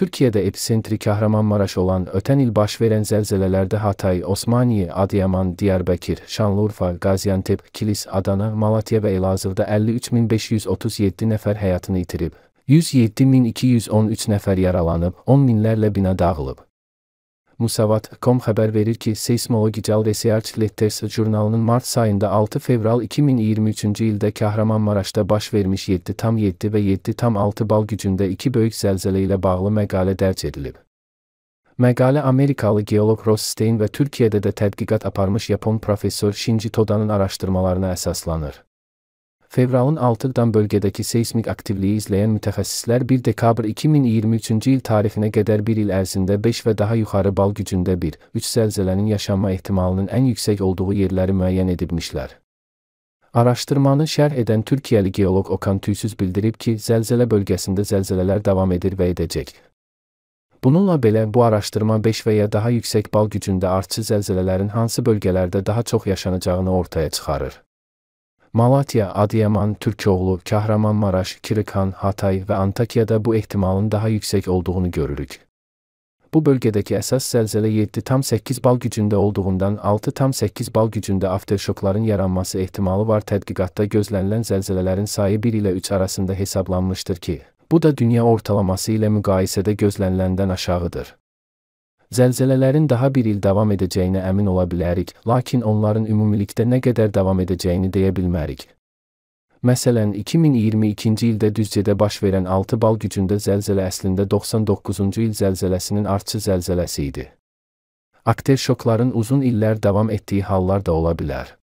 Türkiye'de episentri Kahramanmaraş olan öten il baş veren zelzelelerde Hatay, Osmaniye, Adıyaman, Diyarbakır, Şanlıurfa, Gaziantep, Kilis, Adana, Malatya ve Elazığ'da 53.537 nəfər həyatını itirib, 107.213 nəfər yaralanıb, 10 minlərlə bina dağılıb. Musavat.com xəbər verir ki, Seismological Research Letters jurnalının mart sayında 6 fevral 2023-cü ildə Kahramanmaraşda baş vermiş 7,7 və 7,6 bal gücündə iki böyük zəlzələ ilə bağlı məqalə dərc edilib. Məqalə Amerikalı geoloq Ross Stein və Türkiyədə də tədqiqat aparmış yapon professor Shinji Toda'nın araşdırmalarına əsaslanır. Fevralın 6-dan bölgədəki seysmik aktivliyi izləyən mütəxəssislər 1 dekabr 2023-cü il tarifinə qədər bir il ərzində 5 və daha yuxarı bal gücündə 1-3 zəlzələnin yaşanma ehtimalının ən yüksək olduğu yerləri müəyyən edibmişlər. Araşdırmanı şərh edən Türkiyəli geoloq Okan Tüysüz bildirib ki, zəlzələ bölgəsində zəlzələlər davam edir və edəcək. Bununla belə bu araşdırma 5 və ya daha yüksək bal gücündə artçı zəlzələlərin hansı bölgələrdə daha çox yaşanacağını ortaya çıxarır. Malatya, Adıyaman, Türkoğlu, Kahramanmaraş, Kirikhan, Hatay və Antakiyada bu ehtimalın daha yüksək olduğunu görürük. Bu bölgədəki əsas zəlzələ 7,8 bal gücündə olduğundan 6,8 bal gücündə afterşokların yaranması ehtimalı var. Tədqiqatda gözlənilən zəlzələlərin sayı 1 ilə 3 arasında hesablanmışdır ki, bu da dünya ortalaması ilə müqayisədə gözləniləndən aşağıdır zəlzələlərin daha bir il davam edəcəyinə əmin ola bilərik, lakin onların ümumilikdə nə qədər davam edəcəyini deyə bilmərik. Məsələn, 2022-ci ildə düzcədə baş verən 6 bal gücündə zəlzələ əslində 99-cu il zəlzələsinin artçı zəlzələsi idi. Aktiv şokların uzun illər davam etdiyi hallar da ola bilər.